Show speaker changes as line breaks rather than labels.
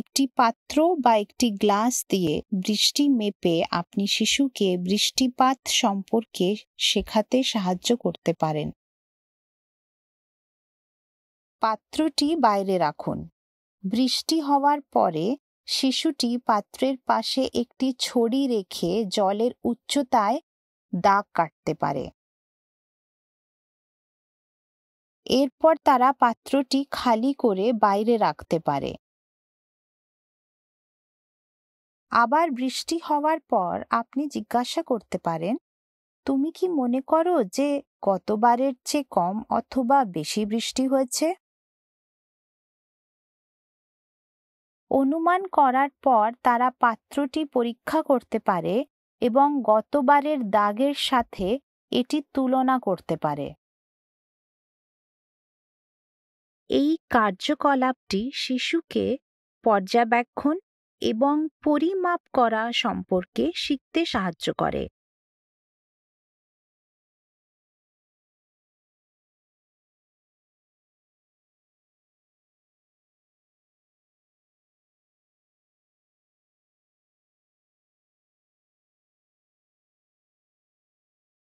একটি পাত্র বা একটি গ্লাস দিয়ে বৃষ্টি মেপে আপনি শিশুকে বৃষ্টিপাত সম্পর্কে শেখাতে সাহায্য করতে পারেন পাত্রটি বাইরে রাখুন বৃষ্টি হওয়ার পরে শিশুটি পাত্রের পাশে একটি ছড়ি রেখে জলের উচ্চতায় দাগ কাটতে পারে এরপর তারা পাত্রটি খালি করে বাইরে রাখতে পারে আবার বৃষ্টি হওয়ার পর আপনি জিজ্ঞাসা করতে পারেন তুমি কি মনে করো যে গতবারের চেয়ে কম অথবা বেশি বৃষ্টি হয়েছে অনুমান করার পর তারা পাত্রটি পরীক্ষা করতে পারে এবং গতবারের দাগের সাথে এটি তুলনা করতে পারে এই কার্যকলাপটি শিশুকে পর্যবেক্ষণ এবং পরিমাপ করা সম্পর্কে শিখতে সাহায্য করে